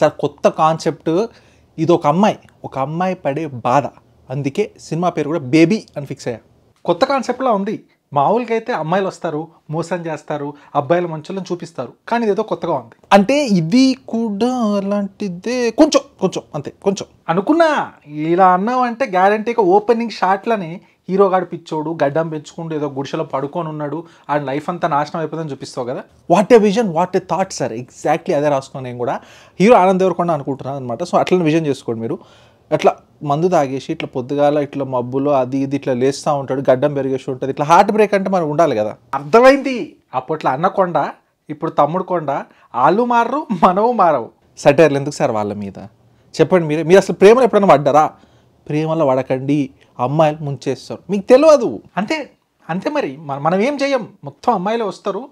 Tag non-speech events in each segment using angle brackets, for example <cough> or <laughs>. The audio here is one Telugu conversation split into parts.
సార్ కొత్త కాన్సెప్ట్ ఇది ఒక అమ్మాయి ఒక అమ్మాయి పడే బాధ అందుకే సినిమా పేరు కూడా బేబీ అని ఫిక్స్ అయ్యా కొత్త కాన్సెప్ట్లా ఉంది మామూలుగా అయితే అమ్మాయిలు వస్తారు మోసం చేస్తారు అబ్బాయిల మంచులను చూపిస్తారు కానీ ఇదేదో కొత్తగా ఉంది అంటే ఇది కూడా అలాంటిదే కొంచెం కొంచెం అంతే కొంచెం అనుకున్నా ఇలా అన్నావంటే గ్యారంటీగా ఓపెనింగ్ షాట్లని హీరోగాడు పిచ్చోడు గడ్డం పెంచుకుంటూ ఏదో గుడిసెలో పడుకొని ఉన్నాడు ఆ లైఫ్ అంతా నాశనం అయిపోతుందని చూపిస్తావు కదా what a vision what a thought sir exactly అదే రాసుకున్నాను నేను కూడా హీరో ఆనంద్ దేవరకొండ అనుకుంటున్నాను అనమాట సో అట్లనే విజన్ చేసుకోండి మీరు అట్లా మందు తాగేసి ఇట్లా పొద్దుగాల ఇట్లా మబ్బులు అది ఇది ఇట్లా లేస్తూ ఉంటాడు గడ్డం పెరిగేసి ఉంటుంది ఇట్లా హార్ట్ బ్రేక్ అంటే మనం ఉండాలి కదా అర్థమైంది అప్పట్లో అన్నకొండ ఇప్పుడు తమ్ముడు కొండ వాళ్ళు మారరు మనము మారవు సటైర్లు ఎందుకు సార్ వాళ్ళ మీద చెప్పండి మీరే మీరు అసలు ప్రేమలు ఎప్పుడైనా పడ్డారా ప్రేమలో పడకండి అమ్మాయిలు ముంచేస్తారు మీకు తెలియదు అంతే అంతే మరి మనం ఏం చేయం మొత్తం అమ్మాయిలే వస్తారు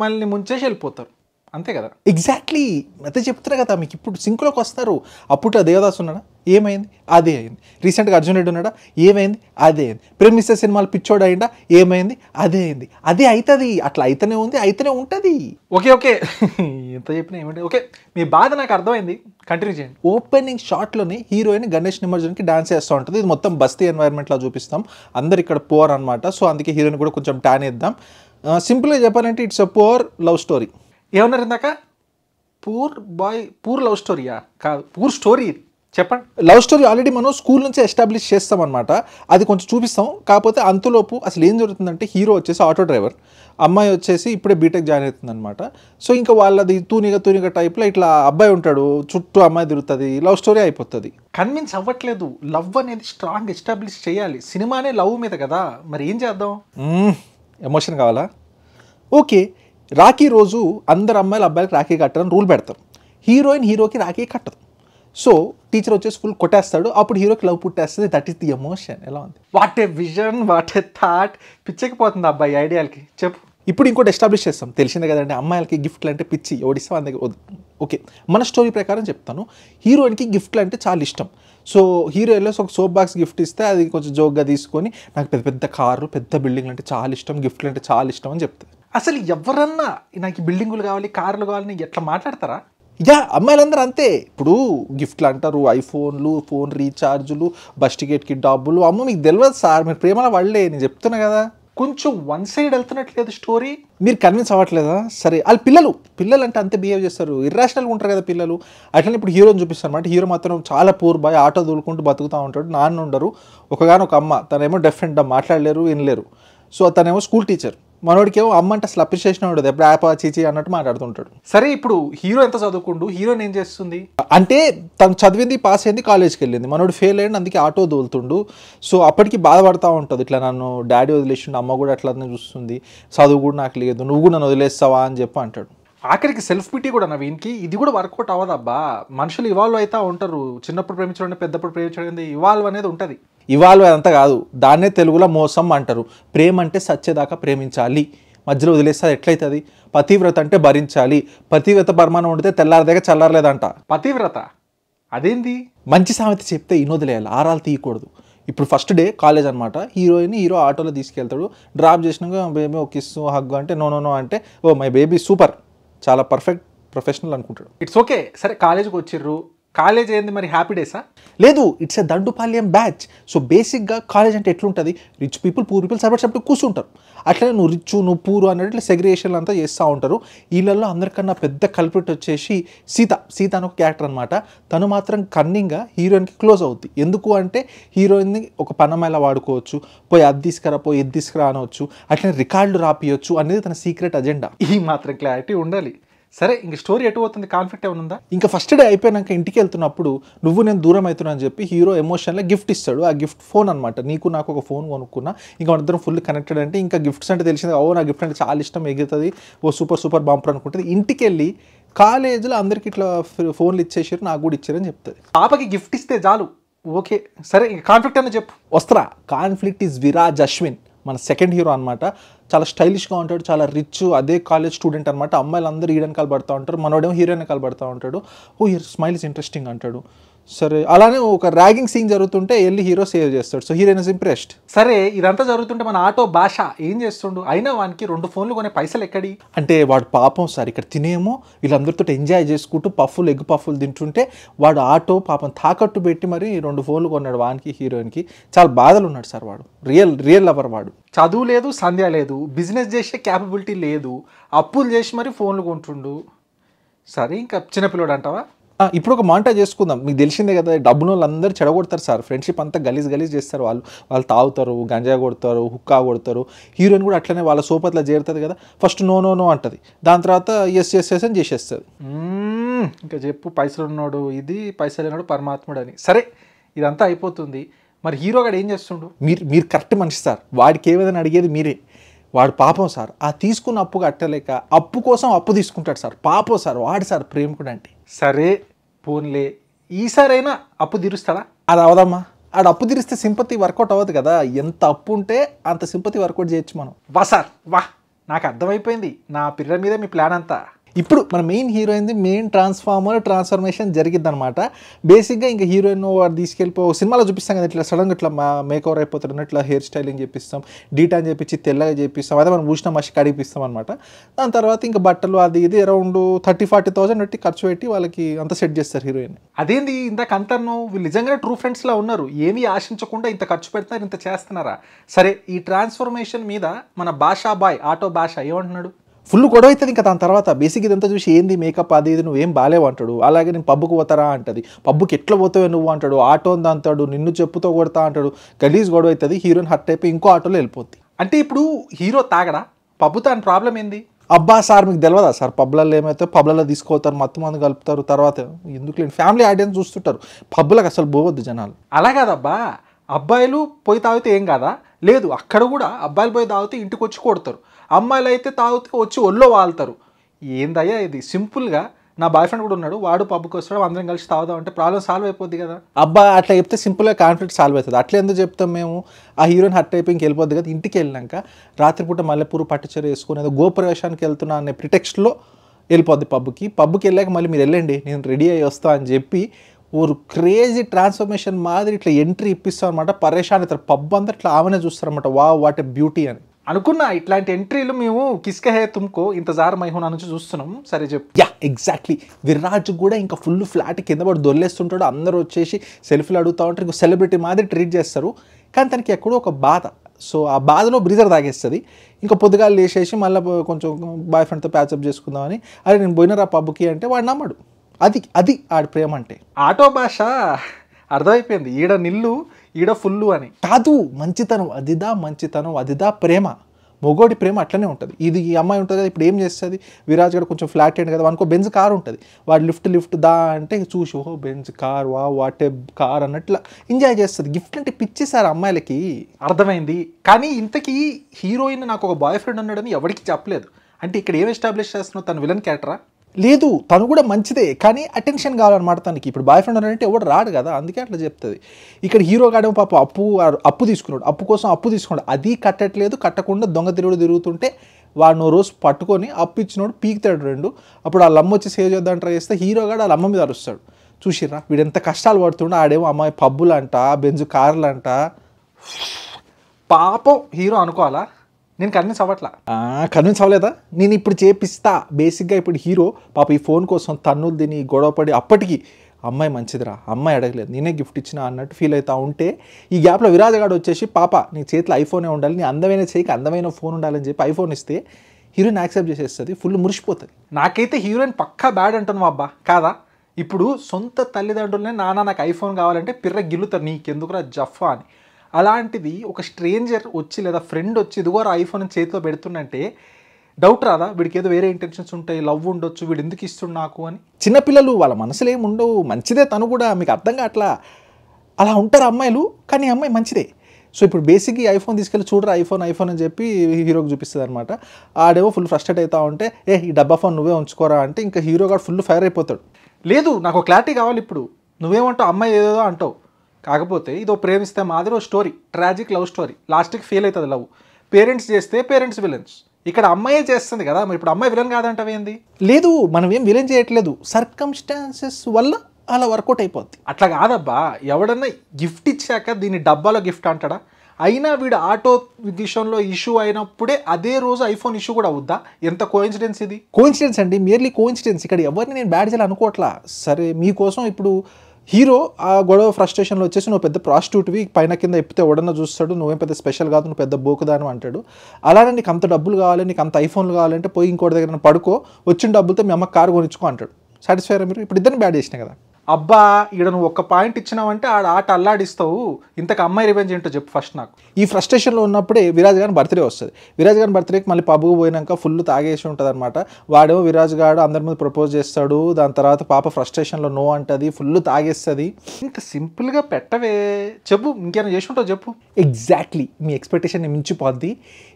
మనల్ని ముంచేసి వెళ్ళిపోతారు అంతే కదా ఎగ్జాక్ట్లీ అదే చెప్తున్నా కదా మీకు ఇప్పుడు సింకులోకి వస్తారు అప్పుడు దేవదాసు ఉన్నాడా ఏమైంది అదే అయింది రీసెంట్గా అర్జున్ రెడ్డి ఉన్నాడా ఏమైంది అదే అయింది ప్రేమిస్తే సినిమాలు పిచ్చోడ్ అయిందా ఏమైంది అదే అయింది అదే అవుతుంది అట్లా అయితేనే ఉంది అయితేనే ఉంటుంది ఓకే ఓకే <laughs> ఎంత చెప్పినా ఏమంటే ఓకే మీ బాధ నాకు అర్థమైంది కంటిన్యూ చేయండి ఓపెనింగ్ షాట్లోని హీరోయిన్ గణేష్ నిమజ్జన్కి డాన్స్ చేస్తూ ఉంటుంది ఇది మొత్తం బస్తీ ఎన్వైర్న్మెంట్లో చూపిస్తాం అందరు ఇక్కడ పోర్ అనమాట సో అందుకే హీరోయిన్ కూడా కొంచెం టాన్ ఇద్దాం సింపుల్గా చెప్పాలంటే it's a poor love story ఏమన్నారు ఇందాక పూర్ బాయ్ పూర్ లవ్ స్టోరీయా కాదు పూర్ స్టోరీ చెప్పండి లవ్ స్టోరీ ఆల్రెడీ మనం స్కూల్ నుంచి ఎస్టాబ్లిష్ చేస్తాం అనమాట అది కొంచెం చూపిస్తాం కాకపోతే అంతలోపు అసలు ఏం జరుగుతుందంటే హీరో వచ్చేసి ఆటో డ్రైవర్ అమ్మాయి వచ్చేసి ఇప్పుడే బీటెక్ జాయిన్ అవుతుంది అనమాట సో ఇంకా వాళ్ళది తూనిగ తూనిగ టైప్లో ఇట్లా అబ్బాయి ఉంటాడు చుట్టూ అమ్మాయి తిరుగుతుంది లవ్ స్టోరీ అయిపోతుంది కన్విన్స్ అవ్వట్లేదు లవ్ అనేది స్ట్రాంగ్ ఎస్టాబ్లిష్ చేయాలి సినిమానే లవ్ మీద కదా మరి ఏం చేద్దాం ఎమోషన్ కావాలా ఓకే రాఖీ రోజు అందరు అమ్మాయిలు అబ్బాయిలకు రాఖీ కట్టడం రూల్ పెడతాం హీరోయిన్ హీరోకి రాఖీ కట్టదు సో టీచర్ వచ్చేసి ఫుల్ కొట్టేస్తాడు అప్పుడు హీరోకి లవ్ పుట్టేస్తుంది దట్ ఈస్ ది ఎమోషన్ ఎలా ఉంది what a vision what a thought పిచ్చకపోతుంది అబ్బాయి ఐడియాలకి చెప్పు ఇప్పుడు ఇంకోటి ఎస్టాబ్లిష్ చేస్తాం తెలిసిందే కదండి అమ్మాయిలకి గిఫ్ట్లు అంటే పిచ్చి ఓడిస్తా అందుకే ఓకే మన స్టోరీ ప్రకారం చెప్తాను హీరోయిన్కి గిఫ్ట్లు అంటే చాలా ఇష్టం సో హీరో ఒక సోప్ బాక్స్ గిఫ్ట్ ఇస్తే అది కొంచెం జోక్గా తీసుకొని నాకు పెద్ద పెద్ద కార్లు పెద్ద బిల్డింగ్లు అంటే చాలా ఇష్టం గిఫ్ట్లు అంటే చాలా ఇష్టం అని చెప్తుంది అసలు ఎవరన్నా నాకు బిల్డింగులు కావాలి కార్లు కావాలని ఎట్లా మాట్లాడతారా యా అమ్మాయిలందరూ అంతే ఇప్పుడు గిఫ్ట్లు అంటారు ఐఫోన్లు ఫోన్ రీఛార్జులు బస్ టికెట్కి డబ్బులు అమ్మ మీకు తెలియదు సార్ మీరు ప్రేమ వాళ్ళే నేను చెప్తున్నా కదా కొంచెం వన్ సైడ్ వెళ్తున్నట్లేదు స్టోరీ మీరు కన్విన్స్ అవ్వట్లేదా సరే వాళ్ళు పిల్లలు పిల్లలు అంటే అంతే బిహేవ్ చేస్తారు ఇర్రాషనల్గా ఉంటారు కదా పిల్లలు అట్లనే ఇప్పుడు హీరోని చూపిస్తాను అనమాట హీరో మాత్రం చాలా పూర్ బాయ్ ఆటో దూలుకుంటూ బతుకుతూ ఉంటాడు నాన్న ఉండరు ఒకగానొక అమ్మ తనేమో డెఫరెంట్ మాట్లాడలేరు వినలేరు సో తనేమో స్కూల్ టీచర్ మనోడికేమో అమ్మంటే అసలు అప్రిషియేషన్ ఉండదు ఎప్పుడు యాప్ చీచి అన్నట్టు మాట్లాడుతుంటాడు సరే ఇప్పుడు హీరో ఎంత చదువుకుండు హీరోయిన్ ఏం చేస్తుంది అంటే తను చదివింది పాస్ అయింది కాలేజ్కి వెళ్ళింది మనోడు ఫెయిల్ అయ్యింది అందుకే ఆటో దోలుతుండు సో అప్పటికి బాధపడతా ఉంటుంది ఇట్లా నన్ను డాడీ వదిలేసిండు అమ్మ కూడా అట్లా చూస్తుంది చదువు కూడా నాకు లేదు నువ్వు కూడా నన్ను వదిలేస్తావా అని చెప్పి అంటాడు ఆఖరికి సెల్ఫ్ పిటీ కూడా నా వీనికి ఇది కూడా వర్కౌట్ అవ్వదబ్బా మనుషులు ఇవాల్వ్ అయితే ఉంటారు చిన్నప్పుడు ప్రేమించడం పెద్దప్పుడు ప్రేమించడం ఇవాల్వ్ అనేది ఉంటుంది ఇవాల్వ్ అంత కాదు దాన్నే తెలుగులో మోసం అంటారు ప్రేమ అంటే సత్యదాకా ప్రేమించాలి మధ్యలో వదిలేస్తే ఎట్లయితుంది పతివ్రత అంటే భరించాలి పతివ్రత బర్మానం ఉండితే తెల్లారదాకా చల్లారలేదంట పతివ్రత అదేంది మంచి సామెత చెప్తే వదిలేయాలి ఆరాలు తీయకూడదు ఇప్పుడు ఫస్ట్ డే కాలేజ్ అనమాట హీరోయిన్ హీరో ఆటోలో తీసుకెళ్తాడు డ్రాప్ చేసినాక బేబీ ఒక కిస్సు హగ్గు అంటే నో నో నో అంటే ఓ మై బేబీ సూపర్ చాలా పర్ఫెక్ట్ ప్రొఫెషనల్ అనుకుంటాడు ఇట్స్ ఓకే సరే కాలేజీకి వచ్చిర్రు కాలేజ్ ఏంది మరి హ్యాపీ డేసా లేదు it's a Dandupalyam batch so బేసిక్గా కాలేజ్ అంటే ఎట్లుంటుంది rich people poor people separate separate కూర్చుంటారు అట్లనే నువ్వు రిచ్ నువ్వు పూరు అన్నట్టు ఇట్లా సెగ్రిగేషన్లు అంతా చేస్తూ ఉంటారు వీళ్ళల్లో అందరికన్నా పెద్ద కల్పిట్ వచ్చేసి సీత సీత అని ఒక క్యారెక్టర్ అనమాట తను మాత్రం కన్నింగ్గా హీరోయిన్కి క్లోజ్ అవుద్ది ఎందుకు అంటే హీరోయిన్ని ఒక పనమైలా వాడుకోవచ్చు పోయి అది తీసుకురా పోయి ఇది తీసుకురా అనవచ్చు అట్లనే రికార్డులు రాపియొచ్చు అనేది తన సీక్రెట్ అజెండా ఈ మాత్రం క్లారిటీ ఉండాలి సరే ఇంక స్టోరీ ఎటు అవుతుంది కాన్ఫ్లిక్ట్ ఏమైనా ఉందా ఇంకా ఫస్ట్ డే అయిపోయినాక ఇంటికి వెళ్తున్నప్పుడు నువ్వు నేను దూరం అవుతున్నా అని చెప్పి హీరో ఎమోషన్లో గిఫ్ట్ ఇస్తాడు ఆ గిఫ్ట్ ఫోన్ అనమాట నీకు నాకు ఒక ఫోన్ కొనుక్కున్నా ఇంకా అందరం ఫుల్ కనెక్టెడ్ అంటే ఇంకా గిఫ్ట్స్ అంటే తెలిసింది ఓ నా గిఫ్ట్ అంటే చాలా ఇష్టం ఎగుతుంది ఓ సూపర్ సూపర్ బాంపర్ అనుకుంటుంది ఇంటికి వెళ్ళి కాలేజీలో అందరికి ఇట్లా ఫోన్లు ఇచ్చేసారు నాకు కూడా ఇచ్చారని చెప్తుంది పాపకి గిఫ్ట్ ఇస్తే చాలు ఓకే సరే కాన్ఫ్లిక్ట్ అని చెప్పు వస్త్రా కాన్ఫ్లిక్ట్ ఈజ్ విరాజ్ అశ్విన్ మన సెకండ్ హీరో అనమాట చాలా స్టైలిష్గా ఉంటాడు చాలా రిచ్ అదే కాలేజ్ స్టూడెంట్ అనమాట అమ్మాయిలు అందరూ ఈడనకాలు పడుతూ ఉంటారు మనోడేమో హీరోయిన్ కాలు పడుతూ ఉంటాడు oh hero smile is interesting అంటాడు సరే అలానే ఒక ర్యాగింగ్ సీన్ జరుగుతుంటే వెళ్ళి హీరో సేవ్ చేస్తాడు సో హీరోయిన్ ఇస్ ఇంప్రెస్డ్ సరే ఇదంతా జరుగుతుంటే మన ఆటో భాష ఏం చేస్తుండు అయినా వానికి రెండు ఫోన్లు కొనే పైసలు ఎక్కడి అంటే వాడు పాపం సార్ ఇక్కడ తినేమో వీళ్ళందరితో ఎంజాయ్ చేసుకుంటూ పఫ్ఫులు ఎగ్ పఫ్ఫులు తింటుంటే వాడు ఆటో పాపం తాకట్టు పెట్టి మరి రెండు ఫోన్లు కొన్నాడు వానికి హీరోయిన్కి చాలా బాధలు ఉన్నాడు సార్ వాడు రియల్ రియల్ లవర్ వాడు చదువు లేదు సంధ్య లేదు బిజినెస్ చేసే క్యాపబిలిటీ లేదు అప్పులు చేసి మరి ఫోన్లు కొంటుండు సరే ఇంకా చిన్నపిల్లడు అంటావా ఇప్పుడు ఒక మాంటా చేసుకుందాం మీకు తెలిసిందే కదా డబ్బున వాళ్ళందరూ చెడగొడతారు సార్ ఫ్రెండ్షిప్ అంతా గలీజ్ గలీజ్ చేస్తారు వాళ్ళు వాళ్ళు తాగుతారు గంజా కొడతారు హుక్కా కొడతారు హీరోయిన్ కూడా అట్లనే వాళ్ళ సోపత్లో చేరుతుంది కదా ఫస్ట్ నో నో నో అంటది దాని తర్వాత ఎస్ ఎస్ ఎస్ అని చేసేస్తుంది ఇంకా చెప్పు పైసలు ఉన్నాడు ఇది పైసలు ఉన్నాడు పరమాత్ముడు అని సరే ఇదంతా అయిపోతుంది మరి హీరో గడు ఏం చేస్తుండు మీరు మీరు కరెక్ట్ మనిషి సార్ వాడికి ఏమైనా అడిగేది మీరే వాడు పాపం సార్ ఆ తీసుకున్న అప్పు కట్టలేక అప్పు కోసం అప్పు తీసుకుంటాడు సార్ పాపం సార్ వాడు సార్ ప్రేమికుడు అంటే సరే పోన్లే ఈసారైనా అప్పు తీరుస్తాడా అది అవదమ్మా ఆడ అప్పు తీరిస్తే సింపతి వర్కౌట్ అవ్వదు కదా ఎంత అప్పు ఉంటే అంత సింపతి వర్కౌట్ చేయొచ్చు మనం వా సార్ వా నాకు అర్థమైపోయింది నా పిల్లల మీద మీ ప్లాన్ అంతా ఇప్పుడు మన మెయిన్ హీరోయిన్ది మెయిన్ ట్రాన్స్ఫార్మర్ ట్రాన్స్ఫర్మేషన్ జరిగింది అనమాట బేసిక్గా ఇంకా హీరోయిన్ వాడు తీసుకెళ్ళిపో సినిమాలో చూపిస్తాం కదా ఇట్లా సడన్గా ఇట్లా మా మేకవర్ అయిపోతాడు ఇట్లా హెయిర్ స్టైలింగ్ చేపిస్తాం డీటాన్ చేపించి తెల్లగా చేపిస్తాం అదే మనం ఊష్ణ మషి కడిపిస్తాం అనమాట దాని తర్వాత ఇంకా బట్టలు అది ఇది అరౌండ్ థర్టీ ఫార్టీ థౌసండ్ పెట్టి ఖర్చు పెట్టి వాళ్ళకి అంత సెట్ చేస్తారు హీరోయిన్ అదేంది ఇంత అంతను వీళ్ళు నిజంగానే ట్రూ ఫ్రెండ్స్లా ఉన్నారు ఏమీ ఆశించకుండా ఇంత ఖర్చు పెడతారు ఇంత చేస్తున్నారా సరే ఈ ట్రాన్స్ఫర్మేషన్ మీద మన భాషా బాయ్ ఆటో భాష ఏమంటున్నాడు ఫుల్ గొడవ అవుతుంది ఇంకా దాని తర్వాత బేసిక్ ఇదంతా చూసి ఏంది మేకప్ అది ఇది నువ్వేం బాగాలేవు అంటాడు అలాగే నేను పబ్బుకు పోతారా అంటది పబ్బుకి ఎట్లా పోతావు నువ్వు అంటాడు ఆటో ఉంది అంటాడు నిన్ను చెప్పుతో కొడతా అంటాడు గలీజ్ గొడవ అవుతుంది హీరోయిన్ హర్ట్ అయిపోయి ఇంకో ఆటోలో వెళ్ళిపోద్ది అంటే ఇప్పుడు హీరో తాగడా పబ్బు తన ప్రాబ్లం ఏంది అబ్బా సార్ మీకు తెలియదా సార్ పబ్లలో ఏమైతే పబ్లలో తీసుకోతారు మొత్తం మంది కలుపుతారు తర్వాత ఎందుకు లేని ఫ్యామిలీ ఆడియన్స్ చూస్తుంటారు పబ్బులకు అసలు పోవద్దు జనాలు అలా కాదబ్బా అబ్బాయిలు పోయి తాగితే ఏం కాదా లేదు అక్కడ కూడా అబ్బాయిలు పోయి తాగితే ఇంటికి వచ్చి కొడతారు అమ్మాయిలు అయితే తాగితే వచ్చి ఒళ్ళో వాళ్తారు ఏందయ్యా ఇది సింపుల్గా నా బాయ్ ఫ్రెండ్ కూడా ఉన్నాడు వాడు పబ్బుకి వస్తాడు అందరం కలిసి తాగుదాం అంటే ప్రాబ్లం సాల్వ్ అయిపోద్ది కదా అబ్బా అట్లా చెప్తే సింపుల్గా కాన్ఫ్లిక్ట్ సాల్వ్ అవుతుంది అట్లా ఎందుకు చెప్తాం మేము ఆ హీరోయిన్ హర్ట్ టైపింగ్కి వెళ్ళిపోద్ది కదా ఇంటికి వెళ్ళినాక రాత్రిపూట మల్లెపూరు పట్టుచీర వేసుకునేది గోప్రవేశానికి వెళ్తున్నా అనే ప్రిటెక్స్ట్లో వెళ్ళిపోద్ది పబ్కి పబ్కి వెళ్ళాక మళ్ళీ మీరు వెళ్ళండి నేను రెడీ అయ్యి వస్తా అని చెప్పి ఊరు క్రేజీ ట్రాన్స్ఫర్మేషన్ మాదిరి ఇట్లా ఎంట్రీ ఇప్పిస్తాం అనమాట పరేషాన్ ఇతర పబ్ అంతా ఇట్లా ఆమెనే చూస్తారనమాట వా వాట్ ఎ బ్యూటీ అని అనుకున్నా ఇట్లాంటి ఎంట్రీలు మేము కిస్కహే తుమ్కో జార మైహోనా నుంచి చూస్తున్నాం సరే చెప్పు యా ఎగ్జాక్ట్లీ విరాజ్ కూడా ఇంకా ఫుల్ ఫ్లాట్ కింద పడి దొల్లేస్తుంటాడు అందరూ వచ్చేసి సెల్ఫీలు అడుగుతూ ఉంటారు ఇంకో సెలబ్రిటీ మాదిరి ట్రీట్ చేస్తారు కానీ తనకి ఎక్కడో ఒక బాధ సో ఆ బాధలో బ్రీజర్ తాగేస్తుంది ఇంకా పొద్దుగాలు లేచేసి మళ్ళీ కొంచెం బాయ్ ఫ్రెండ్తో ప్యాచప్ చేసుకుందామని అరే నేను పోయినరా పబ్బుకి అంటే వాడు నమ్మడు అది అది ఆడి ప్రేమ అంటే ఆటో భాష అర్థమైపోయింది ఈడ నిల్లు ఈడ ఫుల్లు అని కాదు మంచితనం అదిదా మంచితనం అదిదా ప్రేమ మొగోడి ప్రేమ అట్లనే ఉంటుంది ఇది ఈ అమ్మాయి ఉంటుంది కదా ఇప్పుడు ఏం చేస్తుంది విరాజ్ గడ కొంచెం ఫ్లాట్ అయ్యింది కదా అనుకో బెంజ్ కార్ ఉంటుంది వాడు లిఫ్ట్ లిఫ్ట్ దా అంటే చూసి ఓహో బెంజ్ కార్ వా వాట్ ఏ కార్ అన్నట్లు ఎంజాయ్ చేస్తుంది గిఫ్ట్ అంటే పిచ్చి సార్ అమ్మాయిలకి అర్థమైంది కానీ ఇంతకీ హీరోయిన్ నాకు ఒక బాయ్ ఫ్రెండ్ ఉన్నాడని ఎవరికి చెప్పలేదు అంటే ఇక్కడ ఏం ఎస్టాబ్లిష్ చేస్తున్నావు తన విలన్ క్యారెక్టరా లేదు తను కూడా మంచిదే కానీ అటెన్షన్ కావాలన్నమాట తనకి ఇప్పుడు బాయ్ ఫ్రెండ్ అంటే ఎవడు రాడు కదా అందుకే అట్లా చెప్తుంది ఇక్కడ హీరో కాడేమో పాప అప్పు అప్పు తీసుకున్నాడు అప్పు కోసం అప్పు తీసుకున్నాడు అది కట్టట్లేదు కట్టకుండా దొంగ తిరుగుడు తిరుగుతుంటే వాడిని రోజు పట్టుకొని అప్పు ఇచ్చినోడు పీకుతాడు రెండు అప్పుడు ఆ లమ్మ వచ్చి సేవ్ చేద్దాం ట్రై చేస్తే హీరో గాడు వాళ్ళ అమ్మ మీద అరుస్తాడు చూసిర్రా వీడు ఎంత కష్టాలు పడుతుండో ఆడేమో అమ్మాయి పబ్బులంట బెంజు కార్లంట పాపం హీరో అనుకోవాలా నేను కన్విన్స్ అవ్వట్లా కన్విన్స్ అవ్వలేదా నేను ఇప్పుడు చేపిస్తా బేసిక్గా ఇప్పుడు హీరో పాప ఈ ఫోన్ కోసం తన్నులు తిని గొడవపడి అప్పటికి అమ్మాయి మంచిదిరా అమ్మాయి అడగలేదు నేనే గిఫ్ట్ ఇచ్చిన అన్నట్టు ఫీల్ అవుతా ఉంటే ఈ గ్యాప్లో విరాజగాడు వచ్చేసి పాప నీ చేతిలో ఐఫోనే ఉండాలి నీ అందమైన చేయికి అందమైన ఫోన్ ఉండాలని చెప్పి ఐఫోన్ ఇస్తే హీరోయిన్ యాక్సెప్ట్ చేసేస్తుంది ఫుల్ మురిసిపోతుంది నాకైతే హీరోయిన్ పక్కా బ్యాడ్ అంటున్నావు అబ్బా కాదా ఇప్పుడు సొంత తల్లిదండ్రులనే నాన్న నాకు ఐఫోన్ కావాలంటే పిర్ర గిల్లుతారు నీకెందుకురా జఫ్ఫా అని అలాంటిది ఒక స్ట్రేంజర్ వచ్చి లేదా ఫ్రెండ్ వచ్చి ఇదిగో ఐఫోన్ చేతిలో పెడుతుందంటే డౌట్ రాదా వీడికి ఏదో వేరే ఇంటెన్షన్స్ ఉంటాయి లవ్ ఉండొచ్చు వీడు ఎందుకు ఇస్తుడు నాకు అని చిన్నపిల్లలు వాళ్ళ మనసులు ఏముండవు మంచిదే తను కూడా మీకు అర్థం కావట్లా అలా ఉంటారు అమ్మాయిలు కానీ అమ్మాయి మంచిదే సో ఇప్పుడు బేసిక్గా ఐఫోన్ తీసుకెళ్ళి చూడరా ఐఫోన్ ఐఫోన్ అని చెప్పి హీరోకి చూపిస్తుంది అనమాట ఆడేవో ఫుల్ ఫ్రస్ట్రేట్ అవుతా ఉంటే ఏ ఈ డబ్బా ఫోన్ నువ్వే ఉంచుకోరా అంటే ఇంకా హీరో గారు ఫుల్ ఫైర్ అయిపోతాడు లేదు నాకు క్లారిటీ కావాలి ఇప్పుడు నువ్వేమంటావు అమ్మాయి ఏదో అంటావు కాకపోతే ఇదో ప్రేమిస్తే మాదిరి ఓ స్టోరీ ట్రాజిక్ లవ్ స్టోరీ లాస్ట్కి ఫీల్ అవుతుంది లవ్ పేరెంట్స్ చేస్తే పేరెంట్స్ విలన్స్ ఇక్కడ అమ్మాయే చేస్తుంది కదా మరి ఇప్పుడు అమ్మాయి విలన్ ఏంది లేదు మనం ఏం విలన్ చేయట్లేదు సర్కమ్స్టాన్సెస్ వల్ల అలా వర్కౌట్ అయిపోద్ది అట్లా కాదబ్బా ఎవడన్నా గిఫ్ట్ ఇచ్చాక దీన్ని డబ్బాలో గిఫ్ట్ అంటాడా అయినా వీడు ఆటో విషయంలో ఇష్యూ అయినప్పుడే అదే రోజు ఐఫోన్ ఇష్యూ కూడా అవుద్దా ఎంత కోయిన్సిడెన్స్ ఇది కోయిన్సిడెన్స్ అండి మియర్లీ కోయిన్సిడెన్స్ ఇక్కడ ఎవరిని నేను బ్యాడ్ చేయాలనుకోవట్లా సరే మీకోసం ఇప్పుడు హీరో ఆ గొడవ ఫ్రస్ట్రేషన్లో వచ్చేసి నువ్వు పెద్ద ప్రాస్టిట్యూట్వి పైన కింద ఎప్పితే ఉడన చూస్తాడు నువ్వేం పెద్ద స్పెషల్ కాదు నువ్వు పెద్ద బోకుదాను అంటాడు అలానే నీకు అంత డబ్బులు కావాలి నీకు అంత ఐఫోన్లు కావాలంటే పోయి ఇంకోటి దగ్గర పడుకో వచ్చిన డబ్బులతో మీ అమ్మ కారు కొనిచ్చుకో అంటాడు సాటిస్ఫైరా మీరు ఇప్పుడు ఇద్దరిని బ్యాడ్ చేసినాయి కదా అబ్బా ఈడ నువ్వు ఒక్క పాయింట్ ఇచ్చినావంటే ఆడ ఆట అల్లాడిస్తావు ఇంతకు అమ్మాయి రివెంజ్ ఏంటో చెప్పు ఫస్ట్ నాకు ఈ ఫ్రస్ట్రేషన్లో ఉన్నప్పుడే విరాజ్ గారి బర్త్డే వస్తుంది విరాజ్ గారి బర్త్డేకి మళ్ళీ పబ్బు పోయినాక ఫుల్ తాగేసి ఉంటుంది అనమాట వాడేమో విరాజ్ గారు అందరి ముందు ప్రపోజ్ చేస్తాడు దాని తర్వాత పాప ఫ్రస్ట్రేషన్లో నో అంటది ఫుల్ తాగేస్తుంది ఇంత సింపుల్గా పెట్టవే చెప్పు ఇంకేమైనా చేసి ఉంటావు చెప్పు ఎగ్జాక్ట్లీ మీ ఎక్స్పెక్టేషన్ మించిపోద్ది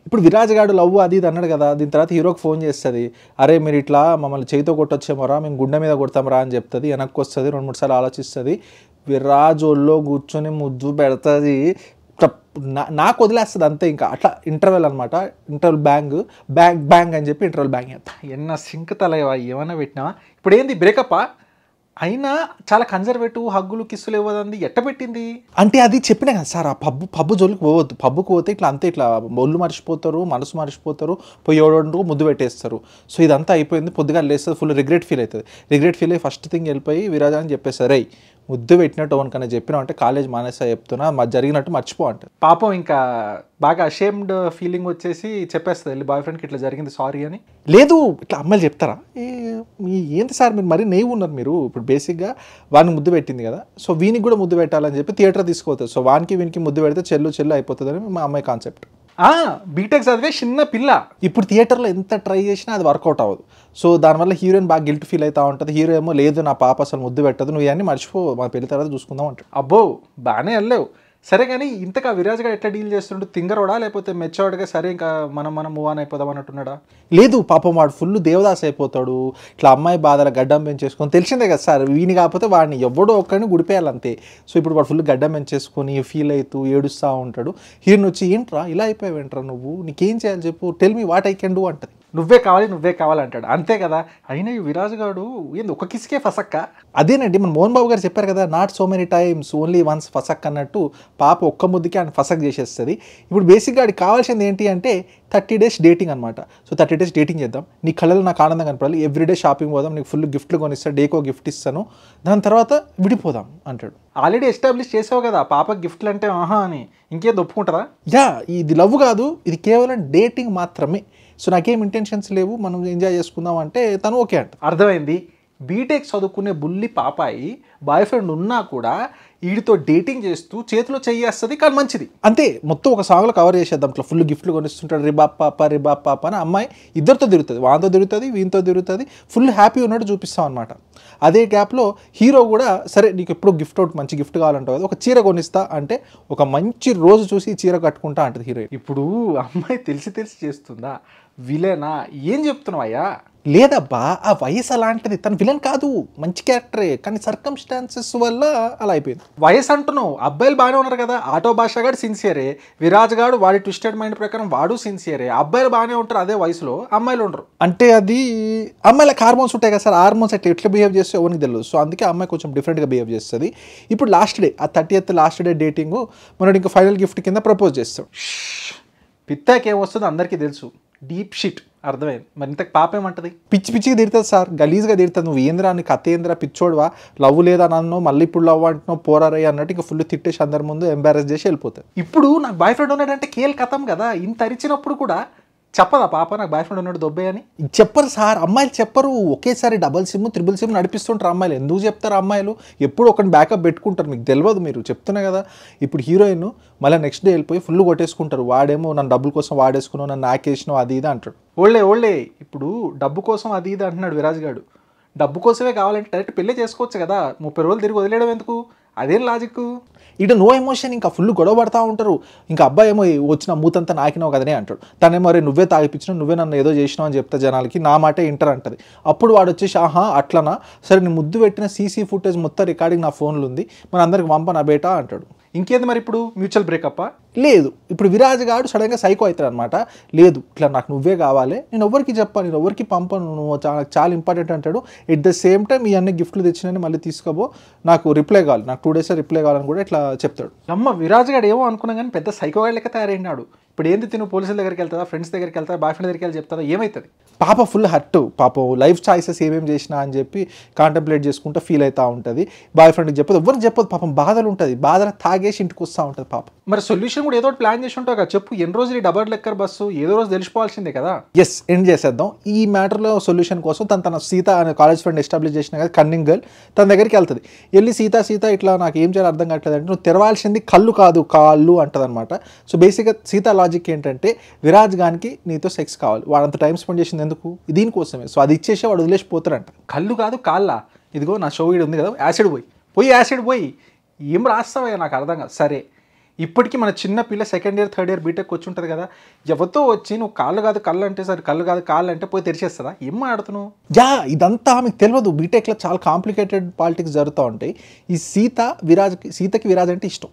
ఇప్పుడు విరాజ్ గారు లవ్ అది ఇది అన్నాడు కదా దీని తర్వాత హీరోకి ఫోన్ చేస్తుంది అరే మీరు ఇట్లా మమ్మల్ని చేతితో కొట్టొచ్చేమోరా మేము గుండె మీద కొడతామరా అని చెప్తుంది వెనక్కి వస్తుంది రెండు మూడు సార్లు ఆలోచిస్తుంది విరాజోల్లో కూర్చొని ముద్దు పెడుతుంది నాకు వదిలేస్తుంది అంతే ఇంకా అట్లా ఇంటర్వెల్ అనమాట ఇంటర్వెల్ బ్యాంగ్ బ్యాంగ్ బ్యాంగ్ అని చెప్పి ఇంటర్వెల్ బ్యాంగ్ ఎన్న సింక్ తలయవా ఏమైనా పెట్టినావా ఇప్పుడు ఏంది బ్రేకప్పా అయినా చాలా కన్జర్వేటివ్ హగ్గులు కిస్సులు ఇవ్వదండి ఎట్ట పెట్టింది అంటే అది చెప్పినా కదా సార్ ఆ పబ్బు పబ్బు జోలికి పోవద్దు పబ్బుకు పోతే ఇట్లా అంతే ఇట్లా ఒళ్ళు మర్చిపోతారు మనసు మర్చిపోతారు పోయేవాడు ముద్దు పెట్టేస్తారు సో ఇదంతా అయిపోయింది పొద్దుగా లేస్తుంది ఫుల్ రిగ్రెట్ ఫీల్ అవుతుంది రిగ్రెట్ ఫీల్ అయ్యి ఫస్ట్ థింగ్ వెళ్ళిపోయి విరాజాన్ని చెప్పేసారు రై ముద్దు పెట్టినట్టు ఓన్కనే చెప్పినా అంటే కాలేజ్ మానేసా చెప్తున్నా మా జరిగినట్టు మర్చిపో అంటే పాపం ఇంకా బాగా అషేమ్డ్ ఫీలింగ్ వచ్చేసి చెప్పేస్తుంది వెళ్ళి బాయ్ ఫ్రెండ్కి ఇట్లా జరిగింది సారీ అని లేదు ఇట్లా అమ్మాయిలు చెప్తారా మీ ఏంటి సార్ మీరు మరీ నెయ్యి ఉన్నారు మీరు ఇప్పుడు బేసిక్గా వాడిని ముద్దు పెట్టింది కదా సో వీనికి కూడా ముద్దు పెట్టాలని చెప్పి థియేటర్ తీసుకోవచ్చు సో వానికి వీనికి ముద్దు పెడితే చెల్లు చెల్లు అయిపోతుందని మా అమ్మాయి కాన్సెప్ట్ బీటెక్ చదివే చిన్న పిల్ల ఇప్పుడు థియేటర్లో ఎంత ట్రై చేసినా అది వర్కౌట్ అవ్వదు సో దానివల్ల హీరోయిన్ బాగా గిల్ట్ ఫీల్ అవుతా ఉంటుంది హీరో ఏమో లేదు నా పాప అసలు ముద్దు పెట్టదు నువ్వు ఇవన్నీ మర్చిపో మా పెళ్లి తర్వాత చూసుకుందాం అంటాడు అబ్బో బాగానే వెళ్ళావు సరే కానీ ఇంతగా విరాజ్గా ఎట్లా డీల్ చేస్తుండు తింగరోడా లేకపోతే మెచ్చోడ్గా సరే ఇంకా మనం మనం మూవ్ ఆన్ అయిపోదాం అన్నట్టున్నాడా లేదు పాపం వాడు ఫుల్ దేవదాస్ అయిపోతాడు ఇట్లా అమ్మాయి బాధల గడ్డం పెంచేసుకొని తెలిసిందే కదా సార్ వీని కాకపోతే వాడిని ఎవడో ఒక్కడిని గుడిపేయాలంతే సో ఇప్పుడు వాడు ఫుల్ గడ్డం పెంచేసుకొని ఫీల్ అవుతూ ఏడుస్తూ ఉంటాడు హీరోని వచ్చి ఏంట్రా ఇలా ఏంట్రా నువ్వు నీకేం చేయాలి చెప్పు tell me what I can do అంటది నువ్వే కావాలి నువ్వే కావాలి అంటాడు అంతే కదా అయినా ఈ విరాజుగాడు ఏంది ఒక కిసికే ఫసక్క అదేనండి మన మోహన్ బాబు గారు చెప్పారు కదా not so many times only once ఫసక్ అన్నట్టు పాప ఒక్క ముద్దుకే ఆయన ఫసక్ చేసేస్తుంది ఇప్పుడు బేసిక్గా ఆడికి కావాల్సింది ఏంటి అంటే థర్టీ డేస్ డేటింగ్ అనమాట సో థర్టీ డేస్ డేటింగ్ చేద్దాం నీ కళ్ళలో నాకు ఆనందం కనపడాలి డే షాపింగ్ పోదాం నీకు ఫుల్ గిఫ్ట్లు కొనిస్తాను డేకో గిఫ్ట్ ఇస్తాను దాని తర్వాత విడిపోదాం అంటాడు ఆల్రెడీ ఎస్టాబ్లిష్ చేసావు కదా పాప గిఫ్ట్లు అంటే ఆహా అని ఇంకేం ఒప్పుకుంటారా యా ఇది లవ్ కాదు ఇది కేవలం డేటింగ్ మాత్రమే సో నాకేం ఇంటెన్షన్స్ లేవు మనం ఎంజాయ్ చేసుకుందాం అంటే తను ఓకే అంట అర్థమైంది బీటెక్ చదువుకునే బుల్లి పాపాయి బాయ్ ఫ్రెండ్ ఉన్నా కూడా వీడితో డేటింగ్ చేస్తూ చేతిలో చేయేస్తుంది కానీ మంచిది అంతే మొత్తం ఒక సాంగ్లో కవర్ చేసేద్దాం అట్లా ఫుల్ గిఫ్ట్లు కొనిస్తుంటాడు రి బాప్పాప రి పాప అని అమ్మాయి ఇద్దరితో తిరుగుతుంది వాంతో తిరుగుతుంది వీంతో తిరుగుతుంది ఫుల్ హ్యాపీ ఉన్నట్టు చూపిస్తాం అనమాట అదే గ్యాప్లో హీరో కూడా సరే నీకు ఎప్పుడు గిఫ్ట్ అవుట్ మంచి గిఫ్ట్ కావాలంటే ఒక చీర కొనిస్తా అంటే ఒక మంచి రోజు చూసి చీర కట్టుకుంటా అంటది హీరోయిన్ ఇప్పుడు అమ్మాయి తెలిసి తెలిసి చేస్తుందా విలేనా ఏం చెప్తున్నావయ్యా లేదబ్బా ఆ వయసు అలాంటిది తను విలన్ కాదు మంచి క్యారెక్టరే కానీ సర్కమ్స్టాన్సెస్ వల్ల అలా అయిపోయింది వయసు అంటున్నావు అబ్బాయిలు బాగానే ఉన్నారు కదా ఆటో భాష గాడు సిన్సియరే విరాజ్ గాడు వాడి ట్విస్టెడ్ మైండ్ ప్రకారం వాడు సిన్సియరే అబ్బాయిలు బాగానే ఉంటారు అదే వయసులో అమ్మాయిలు ఉండరు అంటే అది అమ్మాయిలకు హార్మోన్స్ ఉంటాయి కదా సార్ హార్మోన్స్ అంటే ఎట్లా బిహేవ్ చేస్తే ఎవరికి తెలియదు సో అందుకే అమ్మాయి కొంచెం డిఫరెంట్గా బిహేవ్ చేస్తుంది ఇప్పుడు లాస్ట్ డే ఆ thirtieth last day dating మనం ఇంకా ఫైనల్ గిఫ్ట్ కింద ప్రపోజ్ చేస్తాం పిత్తాకేం వస్తుంది అందరికీ తెలుసు డీప్ షిట్ అర్థమైంది మరి ఇంతకు పాప ఏమంటది పిచ్చి పిచ్చిగా తిడుతుంది సార్ గలీజ్గా తిడుతుంది నువ్వు ఏంద్రా నీకు కథ ఏంద్రా పిచ్చోడువా లవ్ నన్ను మళ్ళీ ఇప్పుడు లవ్ అంటున్నావు పోరారై అన్నట్టు ఇంకా ఫుల్ తిట్టేసి అందరి ముందు ఎంబారెస్ చేసి వెళ్ళిపోతుంది ఇప్పుడు నాకు బాయ్ ఫ్రెండ్ ఉన్నాడంటే కేల్ కథం కదా ఇంత అరిచినప్పుడు కూడా చెప్పదా పాప నాకు బాయ్ ఫ్రెండ్ ఉన్నాడు దొబ్బే అని చెప్పరు సార్ అమ్మాయిలు చెప్పరు ఒకేసారి డబల్ సిమ్ త్రిబుల్ సిమ్ నడిపిస్తుంటారు అమ్మాయిలు ఎందుకు చెప్తారు అమ్మాయిలు ఎప్పుడు ఒకటి బ్యాకప్ పెట్టుకుంటారు మీకు తెలియదు మీరు చెప్తున్నాయి కదా ఇప్పుడు హీరోయిన్ మళ్ళీ నెక్స్ట్ డే వెళ్ళిపోయి ఫుల్ కొట్టేసుకుంటారు వాడేమో నన్ను డబ్బుల కోసం వాడేసుకున్నావు నన్ను నాకేసినావు అది ఇది అంటాడు ఓళ్ళే ఓళ్ళే ఇప్పుడు డబ్బు కోసం అది ఇది అంటున్నాడు విరాజ్ డబ్బు కోసమే కావాలంటే డైరెక్ట్ పెళ్ళి చేసుకోవచ్చు కదా ముప్పై రోజులు తిరిగి వదిలేయడం ఎందుకు అదేం లాజిక్ ఇటు నో ఎమోషన్ ఇంకా ఫుల్ గొడవ పడతా ఉంటారు ఇంకా అబ్బాయి ఏమో వచ్చిన మూతంతా నాకినావు కదనే అంటాడు తనేమో రే నువ్వే తాగిపించినావు నువ్వే నన్ను ఏదో చేసినావు అని చెప్తా జనాలకి నా మాటే ఇంటర్ అంటది అప్పుడు వాడు వచ్చేసి ఆహా అట్లనా సరే నేను ముద్దు పెట్టిన సీసీ ఫుటేజ్ మొత్తం రికార్డింగ్ నా ఫోన్లో ఉంది మన అందరికి పంప నా బేటా అంటాడు ఇంకేది మరి ఇప్పుడు మ్యూచువల్ బ్రేకప్పా లేదు ఇప్పుడు విరాజ్ సడన్గా సైకో అవుతాడు అనమాట లేదు ఇట్లా నాకు నువ్వే కావాలి నేను ఎవరికి చెప్పాను నేను ఎవరికి పంపను నువ్వు చాలా చాలా ఇంపార్టెంట్ అంటాడు ఎట్ ద సేమ్ టైం ఈ అన్ని గిఫ్ట్లు తెచ్చినని మళ్ళీ తీసుకోబో నాకు రిప్లై కావాలి నాకు టూ డేస్ రిప్లై కావాలని కూడా ఇట్లా చెప్తాడు అమ్మ విరాజ్ ఏమో అనుకున్నా కానీ పెద్ద సైకో లెక్క తయారైనాడు ఇప్పుడు ఏంది తిను పోలీసుల దగ్గరికి వెళ్తారా ఫ్రెండ్స్ దగ్గరికి వెళ్తారా బాయ్ ఫ్రెండ్ దగ్గరికి వెళ్ళి చెప్తారా ఏమవుతుంది పాప ఫుల్ హర్ట్ పాప లైఫ్ చాయిసెస్ ఏమేమి చేసినా అని చెప్పి కాంటంప్లేట్ చేసుకుంటూ ఫీల్ అవుతూ ఉంటుంది బాయ్ ఫ్రెండ్కి చెప్పదు ఎవరు చెప్పదు పాపం బాధలు ఉంటుంది బాధలు తాగేసి ఇంటికి వస్తూ ఉంటుంది పాపం మరి సొల్యూషన్ కూడా ఏదో ప్లాన్ చేసి ఉంటావు కదా చెప్పు ఎన్ని రోజులు ఈ డబల్ లెక్కర్ బస్సు ఏదో రోజు తెలిసిపోవాల్సిందే కదా ఎస్ ఎండ్ చేసేద్దాం ఈ మ్యాటర్లో సొల్యూషన్ కోసం తను తన సీత అనే కాలేజ్ ఫ్రెండ్ ఎస్టాబ్లిష్ చేసిన కదా కన్నింగ్ గర్ల్ తన దగ్గరికి వెళ్తుంది వెళ్ళి సీత సీత ఇట్లా నాకు ఏం చేయాలి అర్థం కావట్లేదు అంటే నువ్వు తెరవాల్సింది కళ్ళు కాదు కాళ్ళు అంటదనమాట సో బేసిక్గా సీత లాజిక్ ఏంటంటే విరాజ్ గానికి నీతో సెక్స్ కావాలి వాడంత టైం స్పెండ్ చేసింది ఎందుకు దీనికోసమే సో అది ఇచ్చేసి వాడు వదిలేసిపోతాడంట కళ్ళు కాదు కాళ్ళ ఇదిగో నా షో ఉంది కదా యాసిడ్ పోయి పోయి యాసిడ్ పోయి ఏం రాస్తావయ్యా నాకు అర్థం కాదు సరే ఇప్పటికీ మన చిన్న పిల్ల second year third year BTech వచ్చి ఉంటుంది కదా ఎవరితో వచ్చి నువ్వు కాళ్ళు కాదు కళ్ళు అంటే సరే కళ్ళు కాదు కాళ్ళు అంటే పోయి తెరిచేస్తుందా ఏం మాట్లాడుతున్నావు యా ఇదంతా మీకు తెలియదు బీటెక్లో చాలా కాంప్లికేటెడ్ పాలిటిక్స్ జరుగుతూ ఉంటాయి ఈ సీత విరాజ్కి సీతకి విరాజ్ అంటే ఇష్టం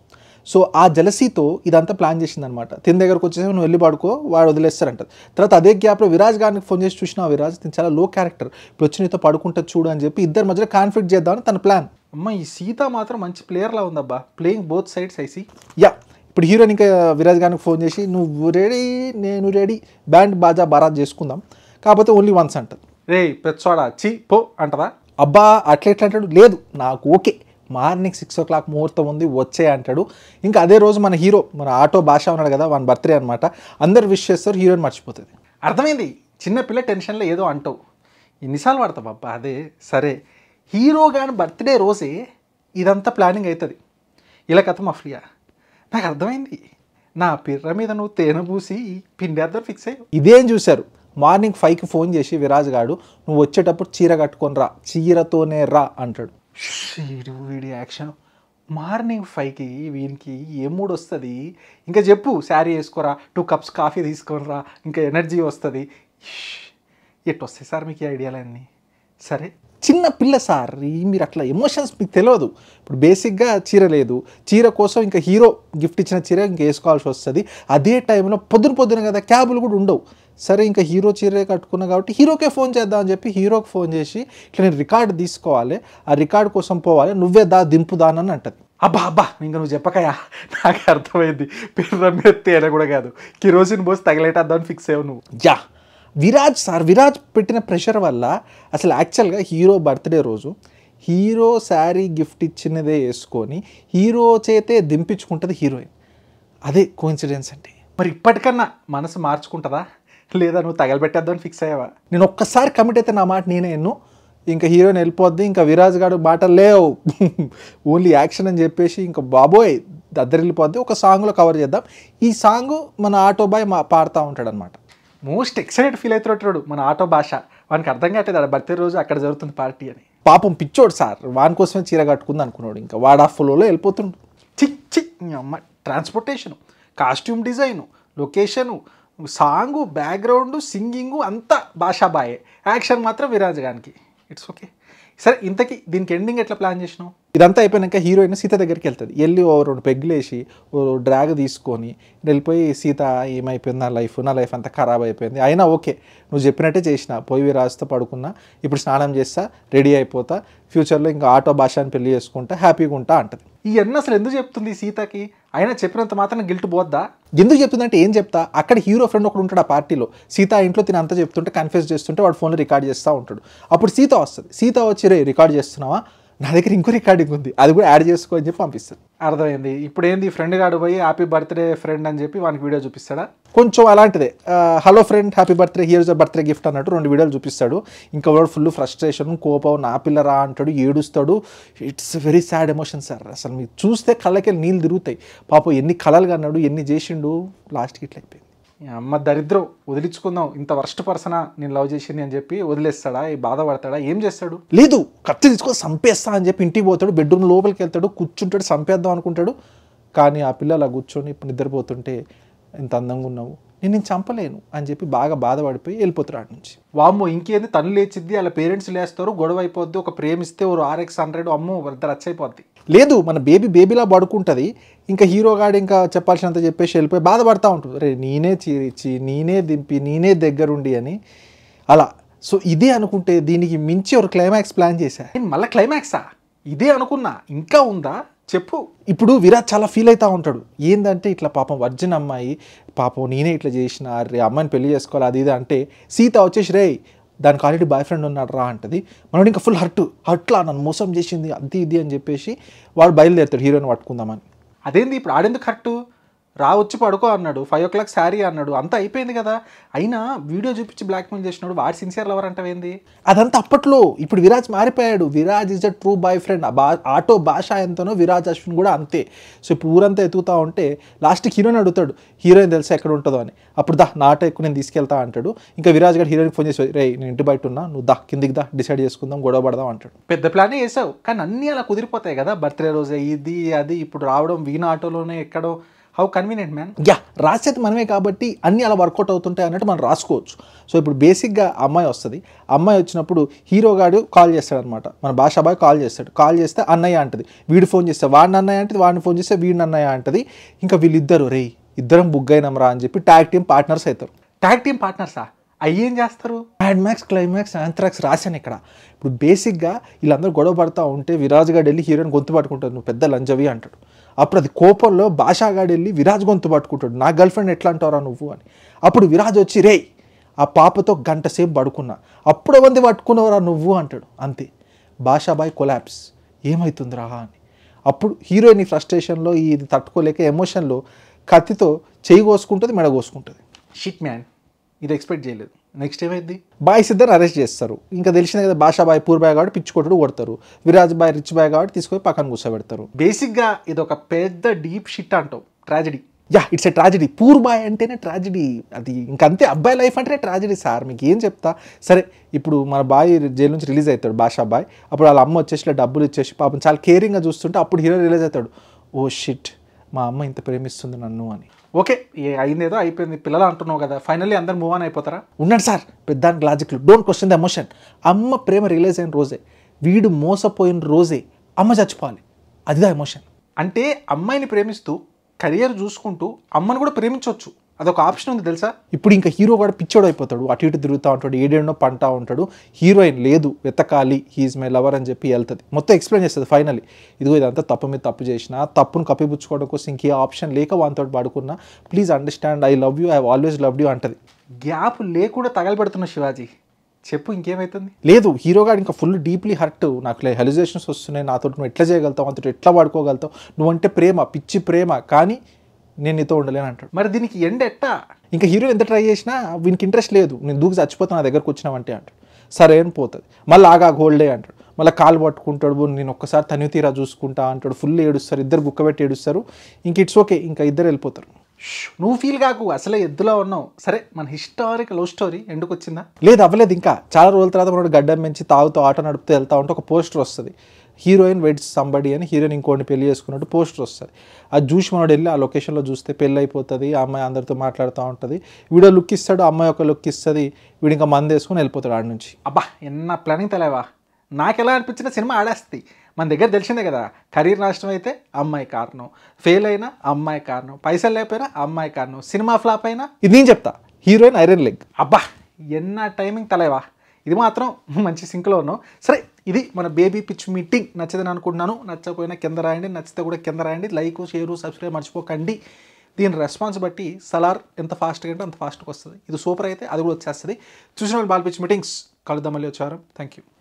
సో ఆ జలసీతో ఇదంతా ప్లాన్ చేసింది అనమాట తిని దగ్గరకు వచ్చేసి నువ్వు వెళ్ళి పడుకో వాడు వదిలేస్తారంట తర్వాత అదే గ్యాప్లో విరాజ్ గారికి ఫోన్ చేసి చూసినా విరాజ్ తిని చాలా లో క్యారెక్టర్ ఇప్పుడు వచ్చి నీతో పడుకుంటుంది చూడు అని చెప్పి ఇద్దరి మధ్యలో కాన్ఫ్లిక్ట్ చేద్దామని తన ప్లాన్ అమ్మ ఈ సీత మాత్రం మంచి ప్లేయర్లా ఉందబ్బా playing both sides I see yeah ఇప్పుడు హీరోయిన్ ఇంకా విరాజ్ గారికి ఫోన్ చేసి నువ్వు రెడీ నేను రెడీ బ్యాండ్ బాజా బారాత్ చేసుకుందాం కాకపోతే ఓన్లీ వన్స్ అంటది రే పెచ్చోడా చీ పో అంటారా అబ్బా అట్లా ఎట్లా అంటాడు లేదు నాకు okay morning six o'clock ముహూర్తం ఉంది వచ్చే అంటాడు ఇంకా అదే రోజు మన హీరో మన ఆటో భాష ఉన్నాడు కదా వన్ బర్త్డే అనమాట అందరు విష్ చేస్తారు హీరోయిన్ మర్చిపోతుంది అర్థమైంది చిన్నపిల్ల టెన్షన్లో ఏదో అంటావు ఎన్నిసార్లు పడతావు బాబా అదే సరే హీరో కానీ బర్త్డే రోజే ఇదంతా ప్లానింగ్ అవుతుంది ఇలా కథ ఫ్రీయా నాకు అర్థమైంది నా పిర్ర మీద నువ్వు తేనె పూసి పిండేద్దరు ఫిక్స్ అయ్యి ఇదేం చూశారు మార్నింగ్ ఫైవ్కి ఫోన్ చేసి విరాజ్ గాడు నువ్వు వచ్చేటప్పుడు చీర కట్టుకొని రా చీరతోనే రా అంటాడు వీడు వీడి యాక్షన్ మార్నింగ్ ఫైవ్కి వీనికి ఏ మూడు వస్తుంది ఇంకా చెప్పు శారీ వేసుకోరా టూ కప్స్ కాఫీ తీసుకోరా ఇంకా ఎనర్జీ వస్తుంది ఎట్టు వస్తాయి సార్ మీకు ఐడియాలన్నీ సరే చిన్న పిల్ల సార్ మీరు అట్లా ఎమోషన్స్ మీకు తెలియదు ఇప్పుడు బేసిక్గా చీర లేదు చీర కోసం ఇంకా హీరో గిఫ్ట్ ఇచ్చిన చీర ఇంకా వేసుకోవాల్సి వస్తుంది అదే టైంలో పొద్దున పొద్దున కదా క్యాబులు కూడా ఉండవు సరే ఇంకా హీరో చీరే కట్టుకున్నా కాబట్టి హీరోకే ఫోన్ చేద్దాం అని చెప్పి హీరోకి ఫోన్ చేసి ఇట్లా నేను రికార్డు తీసుకోవాలి ఆ రికార్డ్ కోసం పోవాలి నువ్వే దా అని అంటది అబ్బా అబ్బా ఇంకా నువ్వు చెప్పకయా నాకు అర్థమైంది పెర్రమ్మెత్తి అయినా కూడా కాదు కిరోసిన్ పోసి తగిలేటద్దామని ఫిక్స్ అయ్యావు నువ్వు జా విరాజ్ సార్ విరాజ్ పెట్టిన ప్రెషర్ వల్ల అసలు యాక్చువల్గా హీరో బర్త్డే రోజు హీరో శారీ గిఫ్ట్ ఇచ్చినదే వేసుకొని హీరో చేతే దింపించుకుంటుంది హీరోయిన్ అదే కోఇన్సిడెన్స్ అంటే మరి ఇప్పటికన్నా మనసు మార్చుకుంటుందా లేదా నువ్వు తగలబెట్టేద్దామని ఫిక్స్ అయ్యావా నేను ఒక్కసారి కమిట్ అయితే నా మాట నేనే ఎన్ను ఇంకా హీరోయిన్ వెళ్ళిపోద్ది ఇంకా విరాజ్ గారు మాటలు లేవు ఓన్లీ యాక్షన్ అని చెప్పేసి ఇంకా బాబోయ్ దద్దరిల్లిపోద్ది ఒక సాంగ్లో కవర్ చేద్దాం ఈ సాంగ్ మన ఆటో బాయ్ మా పాడుతూ ఉంటాడనమాట మోస్ట్ ఎక్సైటెడ్ ఫీల్ అవుతున్నట్టు మన ఆటో భాష వానికి అర్థం కావట్లేదు ఆ బర్త్డే రోజు అక్కడ జరుగుతుంది పార్టీ అని పాపం పిచ్చోడు సార్ వాని కోసమే చీర కట్టుకుంది అనుకున్నాడు ఇంకా వాడు ఆ వెళ్ళిపోతుండు చిక్ చిక్ అమ్మ transportation costume design location song background singing అంతా బాయే యాక్షన్ మాత్రం విరాజగానికి ఇట్స్ ఓకే సరే ఇంతకీ దీనికి ఎండింగ్ ఎట్లా ప్లాన్ చేసినావు ఇదంతా అయిపోయినాక హీరోయిన్ సీత దగ్గరికి వెళ్తుంది వెళ్ళి ఓ రెండు పెగ్గులేసి ఓ డ్రాగ్ తీసుకొని వెళ్ళిపోయి సీత ఏమైపోయింది నా లైఫ్ నా లైఫ్ అంతా ఖరాబ్ అయిపోయింది అయినా ఓకే నువ్వు చెప్పినట్టే చేసిన పోయి రాస్తా పడుకున్నా ఇప్పుడు స్నానం చేస్తా రెడీ అయిపోతా ఫ్యూచర్లో ఇంకా ఆటో అని పెళ్లి చేసుకుంటా హ్యాపీగా ఉంటా అంటది ఇవన్నీ అసలు ఎందుకు చెప్తుంది సీతకి ఆయన చెప్పినంత మాత్రం గిల్ట్ పోద్దా ఎందుకు చెప్తుందంటే ఏం చెప్తా అక్కడ హీరో ఫ్రెండ్ ఒకడు ఉంటాడు ఆ పార్టీలో సీత ఇంట్లో తిని అంతా చెప్తుంటే కన్ఫ్యూజ్ చేస్తుంటే వాడు ఫోన్లో రికార్డ్ చేస్తూ ఉంటాడు అప్పుడు సీత వస్తుంది సీత వచ్చి రే రికార్డ్ చేస్తున్నావా నా దగ్గర ఇంకో రికార్డింగ్ ఉంది అది కూడా యాడ్ చేసుకో అని చెప్పి పంపిస్తాను అర్థమైంది ఇప్పుడు ఏంది ఫ్రెండ్ గాడు పోయి హ్యాపీ బర్త్డే ఫ్రెండ్ అని చెప్పి వానికి వీడియో చూపిస్తాడా కొంచెం అలాంటిదే hello friend happy birthday here's birthday gift అన్నట్టు రెండు వీడియోలు చూపిస్తాడు ఇంకా వాడు ఫుల్ ఫ్రస్ట్రేషన్ కోపం నా పిల్లరా అంటాడు ఏడుస్తాడు it's very sad emotion sir అసలు మీరు చూస్తే కళ్ళకెళ్ళి నీళ్ళు తిరుగుతాయి పాపం ఎన్ని కళలు కన్నాడు ఎన్ని చేసిండు లాస్ట్కి ఇట్లా అమ్మ దరిద్రం వదిలించుకుందాం ఇంత వర్స్ట్ పర్సనా నేను లవ్ చేసింది అని చెప్పి వదిలేస్తాడా ఈ బాధపడతాడా ఏం చేస్తాడు లేదు కత్తి తీసుకొని చంపేస్తా అని చెప్పి ఇంటికి పోతాడు బెడ్రూమ్ లోపలికి వెళ్తాడు కూర్చుంటాడు చంపేద్దాం అనుకుంటాడు కానీ ఆ పిల్ల అలా కూర్చొని నిద్రపోతుంటే ఇంత అందంగా ఉన్నావు నేను నేను చంపలేను అని చెప్పి బాగా బాధపడిపోయి వెళ్ళిపోతారు నుంచి వామ్మో ఇంకేంది తను లేచిద్ది అలా పేరెంట్స్ లేస్తారు గొడవ అయిపోద్ది ఒక ప్రేమిస్తే ఓ ఆర్ఎక్స్ హండ్రెడ్ అమ్మో రచ్చ అయిపోద్ది లేదు మన బేబీ బేబీలా పడుకుంటుంది ఇంకా హీరోగాడు ఇంకా చెప్పాల్సినంత చెప్పేసి వెళ్ళిపోయి బాధపడతా ఉంటుంది రే నేనే చీరిచ్చి నేనే దింపి నేనే దగ్గరుండి అని అలా సో ఇదే అనుకుంటే దీనికి మించి ఒక క్లైమాక్స్ ప్లాన్ చేశా మళ్ళీ క్లైమాక్సా ఇదే అనుకున్నా ఇంకా ఉందా చెప్పు ఇప్పుడు విరాట్ చాలా ఫీల్ అవుతూ ఉంటాడు ఏంటంటే ఇట్లా పాపం వర్జన్ అమ్మాయి పాపం నేనే ఇట్లా చేసిన రే అమ్మాయిని పెళ్లి చేసుకోవాలి అది ఇది అంటే సీత వచ్చేసి రే దానికి ఆల్రెడీ బాయ్ ఫ్రెండ్ ఉన్నాడు రా అంటది మనోడు ఇంకా ఫుల్ హర్ట్ హర్ట్లా నన్ను మోసం చేసింది అది ఇది అని చెప్పేసి వాడు బయలుదేరుతాడు హీరోని పట్టుకుందామని అదేంది ఇప్పుడు ఆడేందుకు కరెక్టు రా వచ్చి పడుకో అన్నాడు ఫైవ్ ఓ క్లాక్ శారీ అన్నాడు అంతా అయిపోయింది కదా అయినా వీడియో చూపించి బ్లాక్మెయిల్ చేసినాడు వాడు సిన్సియర్ లవర్ అంటవేంది అదంతా అప్పట్లో ఇప్పుడు విరాజ్ మారిపోయాడు Viraj is a true boyfriend auto భాష ఎంతనో విరాజ్ అశ్విన్ కూడా అంతే సో ఇప్పుడు ఊరంతా ఎతుకుతా ఉంటే లాస్ట్కి హీరోని అడుగుతాడు హీరోయిన్ తెలిసి ఎక్కడ ఉంటుందో అని అప్పుడు దా నా ఆటో ఎక్కువ నేను తీసుకెళ్తా అంటాడు ఇంకా విరాజ్ గారు హీరోయిన్ ఫోన్ చేసి రే నేను ఇంటి బయట ఉన్నా నువ్వు దా కిందికి దా డిసైడ్ చేసుకుందాం గొడవ పడదాం అంటాడు పెద్ద ప్లానే వేసావు కానీ అన్నీ అలా కుదిరిపోతాయి కదా బర్త్డే రోజే ఇది అది ఇప్పుడు రావడం వీణ ఆటోలోనే ఎక్కడో హౌ కన్వీనియంట్ మ్యాన్ యా రాసేది మనమే కాబట్టి అన్ని అలా వర్కౌట్ అవుతుంటాయి అన్నట్టు మనం రాసుకోవచ్చు సో ఇప్పుడు బేసిక్గా అమ్మాయి వస్తుంది అమ్మాయి వచ్చినప్పుడు హీరోగాడు కాల్ చేస్తాడనమాట మన భాషాబాయ్ కాల్ చేస్తాడు కాల్ చేస్తే అన్నయ్య అంటది వీడు ఫోన్ చేస్తే వాడిని అన్నయ్య అంటది వాడిని ఫోన్ చేస్తే వీడిని అన్నయ్య అంటది ఇంకా వీళ్ళిద్దరు రే ఇద్దరం బుక్ అయినమరా అని చెప్పి ట్యాగ్ టీమ్ పార్ట్నర్స్ అవుతారు ట్యాగ్ టీమ్ పార్ట్నర్సా అవి ఏం చేస్తారు మ్యాడ్ మ్యాక్స్ క్లైమాక్స్ ఆంథ్రాక్స్ రాశాను ఇక్కడ ఇప్పుడు బేసిక్గా వీళ్ళందరూ గొడవ పడుతూ ఉంటే విరాజ్గా ఢిల్లీ హీరోయిన్ గొంతు పట్టుకుంటారు నువ్వు పెద్ద లంజవి అంటాడు అప్పుడు అది కోపంలో భాషాగాడి వెళ్ళి విరాజ్ గొంతు పట్టుకుంటాడు నా గర్ల్ ఫ్రెండ్ ఎట్లా అంటారా నువ్వు అని అప్పుడు విరాజ్ వచ్చి రే ఆ పాపతో గంట సేపు పడుకున్నా అప్పుడు మంది పట్టుకున్నవరా నువ్వు అంటాడు అంతే భాషాబాయ్ కొలాప్స్ ఏమవుతుంది అని అప్పుడు హీరోయిన్ ఈ ఫ్రస్ట్రేషన్లో ఇది తట్టుకోలేక ఎమోషన్లో కత్తితో చేయి కోసుకుంటుంది మెడ కోసుకుంటుంది షిట్ మ్యాన్ ఇది ఎక్స్పెక్ట్ చేయలేదు నెక్స్ట్ ఏమైంది బాయ్స్ ఇద్దరు అరెస్ట్ చేస్తారు ఇంకా తెలిసిందే కదా భాషా బాయ్ పూర్ బాయ్ కాబట్టి పిచ్చి కొట్టుడు కొడతారు విరాజ్ బాయ్ రిచ్ బాయ్ కాబట్టి తీసుకొని పక్కన కూర్చోబెడతారు బేసిక్గా ఇది ఒక పెద్ద డీప్ షిట్ అంటావు tragedy yeah it's a tragedy poor boy అంటేనే ట్రాజడీ అది ఇంకంతే అబ్బాయి లైఫ్ అంటేనే ట్రాజడీ సార్ మీకు ఏం చెప్తా సరే ఇప్పుడు మన బాయ్ జైలు నుంచి రిలీజ్ అవుతాడు బాషా బాయ్ అప్పుడు వాళ్ళ అమ్మ వచ్చేసి డబ్బులు ఇచ్చేసి పాపం చాలా కేరింగ్గా చూస్తుంటే అప్పుడు హీరో రిలీజ్ అవుతాడు ఓ షిట్ మా అమ్మ ఇంత ప్రేమిస్తుంది నన్ను అని ఓకే అయింది ఏదో అయిపోయింది పిల్లలు అంటున్నావు కదా ఫైనల్లీ అందరు మూవ్ ఆన్ అయిపోతారా ఉన్నాడు సార్ పెద్దానికి లాజిక్లు డోంట్ క్వశ్చన్ ద ఎమోషన్ అమ్మ ప్రేమ రియలైజ్ అయిన రోజే వీడు మోసపోయిన రోజే అమ్మ చచ్చిపోవాలి అదిదా ఎమోషన్ అంటే అమ్మాయిని ప్రేమిస్తూ కెరియర్ చూసుకుంటూ అమ్మను కూడా ప్రేమించవచ్చు అదొక ఆప్షన్ ఉంది తెలుసా ఇప్పుడు ఇంకా హీరో కూడా పిచ్చోడు అయిపోతాడు అటు ఇటు తిరుగుతూ ఉంటాడు ఏడేడో పంటా ఉంటాడు హీరోయిన్ లేదు వెతకాలి హీఈస్ మై లవర్ అని చెప్పి వెళ్తుంది మొత్తం ఎక్స్ప్లెయిన్ చేస్తుంది ఫైనలీ ఇదిగో ఇదంతా తప్పు మీద తప్పు చేసిన తప్పును కప్పిపుచ్చుకోవడం కోసం ఇంకే ఆప్షన్ లేక వాళ్ళతో పడుకున్నా please understand I love you I always love you అంటది గ్యాప్ లేకుండా తగలబెడుతున్న శివాజీ చెప్పు ఇంకేమైతుంది లేదు హీరోగా ఇంకా ఫుల్ డీప్లీ హర్ట్ నాకు హెలిజేషన్స్ వస్తున్నాయి నాతో నువ్వు ఎట్లా చేయగలుగుతావు అంతటి ఎట్లా వాడుకోగలుగుతావు నువ్వంటే ప్రేమ పిచ్చి ప్రేమ కానీ నేను నీతో ఉండలేను అంటాడు మరి దీనికి ఎండ్ ఎట్టా ఇంకా హీరో ఎంత ట్రై చేసినా వీనికి ఇంట్రెస్ట్ లేదు నేను దూకి చచ్చిపోతాను నా దగ్గరకు వచ్చినావంటే అంటాడు సరే అని పోతుంది మళ్ళీ ఆగా గోల్డే అంటాడు మళ్ళీ కాలు పట్టుకుంటాడు నేను ఒక్కసారి తనివి తీరా చూసుకుంటా అంటాడు ఫుల్ ఏడుస్తారు ఇద్దరు గుక్కబెట్టి ఏడుస్తారు ఇంక ఇట్స్ ఓకే ఇంకా ఇద్దరు వెళ్ళిపోతారు నువ్వు ఫీల్ కాకు అసలే ఎద్దులో ఉన్నావు సరే మన హిస్టారిక్ లవ్ స్టోరీ ఎందుకు వచ్చిందా లేదు అవ్వలేదు ఇంకా చాలా రోజుల తర్వాత మనోడు గడ్డం మించి తాగుతూ ఆటో నడుపుతూ వెళ్తా ఉంటే ఒక పోస్టర్ వస్తుంది హీరోయిన్ వెయిట్స్ సంబడి అని హీరోయిన్ ఇంకోటి పెళ్లి చేసుకున్నట్టు పోస్టర్ వస్తుంది అది చూసి మనం వెళ్ళి ఆ లొకేషన్లో చూస్తే పెళ్ళి అయిపోతుంది ఆ అమ్మాయి అందరితో మాట్లాడుతూ ఉంటుంది వీడో లుక్ ఇస్తాడు అమ్మాయి ఒక లుక్ ఇస్తుంది వీడు ఇంకా మంది వేసుకుని వెళ్ళిపోతాడు ఆడ నుంచి అబ్బా ఎన్న ప్లానింగ్ నాకు ఎలా అనిపించిన సినిమా ఆడేస్తుంది మన దగ్గర తెలిసిందే కదా కరీర్ నష్టం అయితే అమ్మాయి కారణం ఫెయిల్ అయినా అమ్మాయి కారణం పైసలు లేకపోయినా అమ్మాయి కారణం సినిమా ఫ్లాప్ అయినా ఇది నేను చెప్తా హీరోయిన్ ఐరన్ లెగ్ అబ్బా ఎన్న టైమింగ్ తలేవా ఇది మాత్రం మంచి సింక్లో ఉన్నాం సరే ఇది మన బేబీ పిచ్ మీటింగ్ నచ్చదని అనుకుంటున్నాను నచ్చకపోయినా కింద రాయండి నచ్చితే కూడా కింద రాయండి లైక్ షేరు సబ్స్క్రైబ్ మర్చిపోకండి దీని రెస్పాన్స్ బట్టి సలార్ ఎంత ఫాస్ట్గా అంటే అంత ఫాస్ట్గా వస్తుంది ఇది సూపర్ అయితే అది కూడా వచ్చేస్తుంది చూసిన వాళ్ళు బాల్ పిచ్ మీటింగ్స్ కలుద్దాం మళ్ళీ వచ్చారు థ్యాంక్ యూ